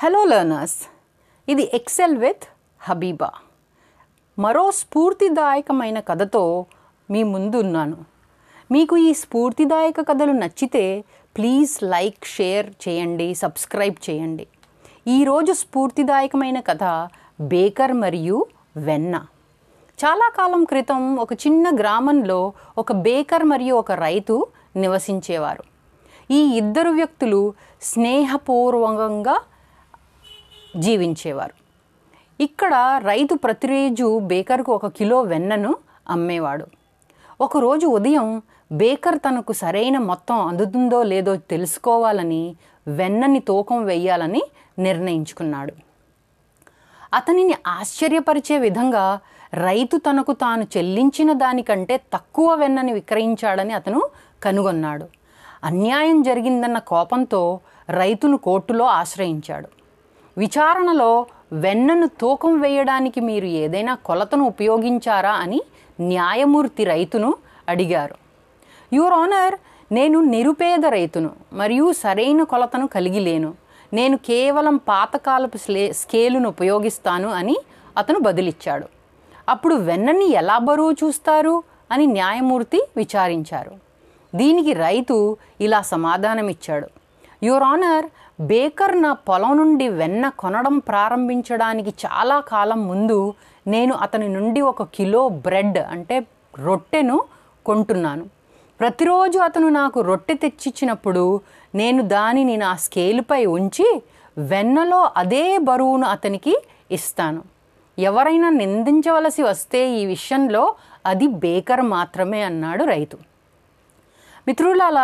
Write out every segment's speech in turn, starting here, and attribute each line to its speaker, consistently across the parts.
Speaker 1: Hello learners ఇది Excel with Habiba మరో స్ఫూర్తిదాయకమైన కథతో మీ ముందు ఉన్నాను మీకు ఈ స్ఫూర్తిదాయక కథలు నచ్చితే ప్లీజ్ లైక్ షేర్ చేయండి సబ్స్క్రైబ్ చేయండి ఈరోజు స్ఫూర్తిదాయకమైన కథ బేకర్ మరియు వెన్న చాలా కాలం క్రితం ఒక చిన్న గ్రామంలో ఒక బేకర్ మరియు ఒక రైతు నివసించేవారు ఈ ఇద్దరు వ్యక్తులు స్నేహపూర్వకంగా జీవించేవారు ఇక్కడ రైతు ప్రతిరోజు బేకర్కు ఒక కిలో వెన్నను అమ్మేవాడు ఒకరోజు ఉదయం బేకర్ తనకు సరైన మొత్తం అందుతుందో లేదో తెలుసుకోవాలని వెన్నని తూకం వేయాలని నిర్ణయించుకున్నాడు అతనిని ఆశ్చర్యపరిచే విధంగా రైతు తనకు తాను చెల్లించిన దానికంటే తక్కువ వెన్నని విక్రయించాడని అతను కనుగొన్నాడు అన్యాయం జరిగిందన్న కోపంతో రైతును కోర్టులో ఆశ్రయించాడు విచారణలో వెన్నను తూకం వేయడానికి మీరు ఏదైనా కొలతను ఉపయోగించారా అని న్యాయమూర్తి రైతును అడిగారు యువర్ ఆనర్ నేను నిరుపేద రైతును మరియు సరైన కొలతను కలిగి లేను నేను కేవలం పాతకాలపు స్లే స్కేలును ఉపయోగిస్తాను అని అతను బదిలిచ్చాడు అప్పుడు వెన్నని ఎలా బరువు చూస్తారు అని న్యాయమూర్తి విచారించారు దీనికి రైతు ఇలా సమాధానమిచ్చాడు యువర్ ఆనర్ బేకర్ నా పొలం నుండి వెన్న కొనడం ప్రారంభించడానికి చాలా కాలం ముందు నేను అతని నుండి ఒక కిలో బ్రెడ్ అంటే రొట్టెను కొంటున్నాను ప్రతిరోజు అతను నాకు రొట్టె తెచ్చిచ్చినప్పుడు నేను దానిని నా స్కేల్పై ఉంచి వెన్నలో అదే బరువును అతనికి ఇస్తాను ఎవరైనా నిందించవలసి వస్తే ఈ విషయంలో అది బేకర్ మాత్రమే అన్నాడు రైతు మిత్రులాల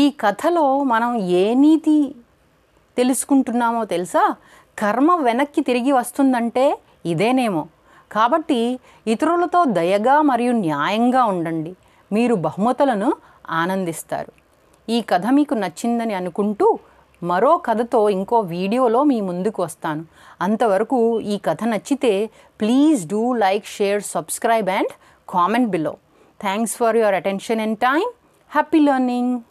Speaker 1: ఈ కథలో మనం ఏ నీతి తెలుసుకుంటున్నామో తెలుసా కర్మ వెనక్కి తిరిగి వస్తుందంటే ఇదేనేమో కాబట్టి ఇతరులతో దయగా మరియు న్యాయంగా ఉండండి మీరు బహుమతులను ఆనందిస్తారు ఈ కథ మీకు నచ్చిందని అనుకుంటూ మరో కథతో ఇంకో వీడియోలో మీ ముందుకు వస్తాను అంతవరకు ఈ కథ నచ్చితే please do like share subscribe and comment below thanks for your attention and time Happy learning.